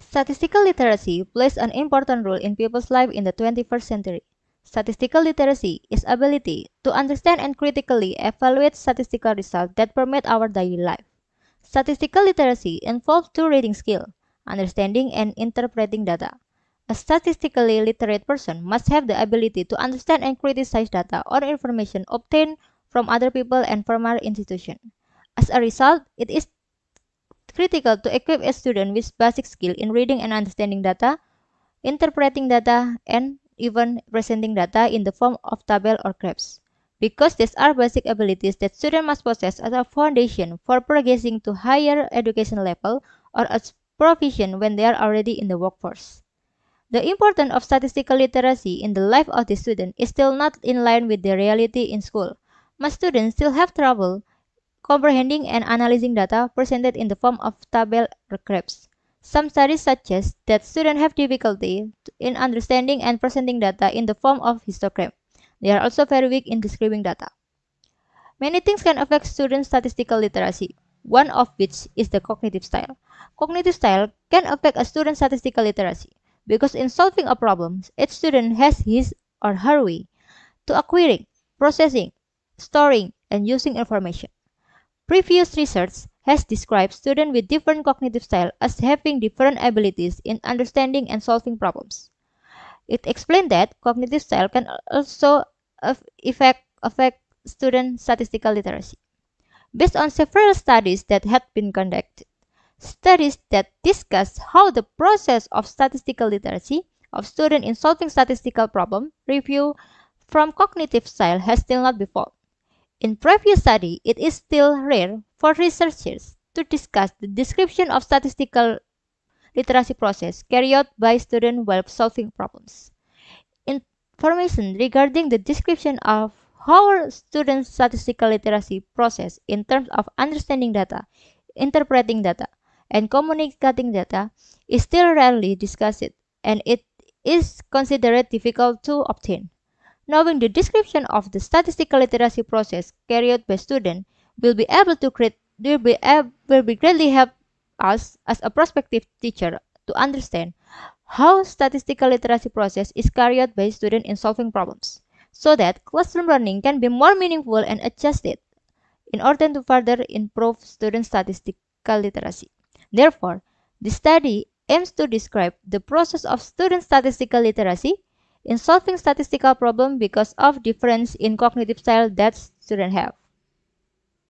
Statistical literacy plays an important role in people's life in the twenty first century. Statistical literacy is ability to understand and critically evaluate statistical results that permeate our daily life. Statistical literacy involves two reading skills, understanding and interpreting data. A statistically literate person must have the ability to understand and criticize data or information obtained from other people and from our institution. As a result, it is critical to equip a student with basic skill in reading and understanding data, interpreting data, and even presenting data in the form of table or graphs. Because these are basic abilities that students must possess as a foundation for progressing to higher education level or as profession when they are already in the workforce. The importance of statistical literacy in the life of the student is still not in line with the reality in school. My students still have trouble comprehending and analyzing data presented in the form of table or graphs. Some studies suggest that students have difficulty in understanding and presenting data in the form of histogram. They are also very weak in describing data. Many things can affect students' statistical literacy, one of which is the cognitive style. Cognitive style can affect a student's statistical literacy because in solving a problem, each student has his or her way to acquiring, processing, storing, and using information. Previous research has described students with different cognitive styles as having different abilities in understanding and solving problems. It explained that cognitive style can also affect, affect student statistical literacy. Based on several studies that had been conducted, studies that discuss how the process of statistical literacy of students in solving statistical problem review from cognitive style has still not been followed. In previous study, it is still rare for researchers to discuss the description of statistical literacy process carried out by students while solving problems. Information regarding the description of how students' statistical literacy process in terms of understanding data, interpreting data, and communicating data is still rarely discussed, and it is considered difficult to obtain. Knowing the description of the statistical literacy process carried by student will be able to create will be, uh, will be greatly help us as a prospective teacher to understand how statistical literacy process is carried by student in solving problems so that classroom learning can be more meaningful and adjusted in order to further improve student statistical literacy. Therefore, the study aims to describe the process of student statistical literacy in solving statistical problem because of difference in cognitive style that students have.